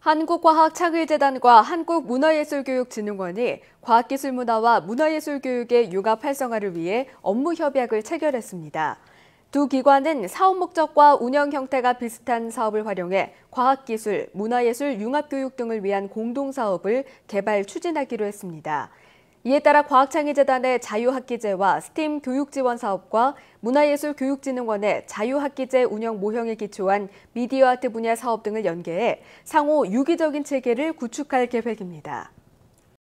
한국과학창의재단과 한국문화예술교육진흥원이 과학기술문화와 문화예술교육의 융합 활성화를 위해 업무 협약을 체결했습니다. 두 기관은 사업 목적과 운영 형태가 비슷한 사업을 활용해 과학기술, 문화예술 융합교육 등을 위한 공동사업을 개발 추진하기로 했습니다. 이에 따라 과학창의재단의 자유학기제와 스팀 교육지원 사업과 문화예술교육진흥원의 자유학기제 운영 모형에 기초한 미디어 아트 분야 사업 등을 연계해 상호 유기적인 체계를 구축할 계획입니다.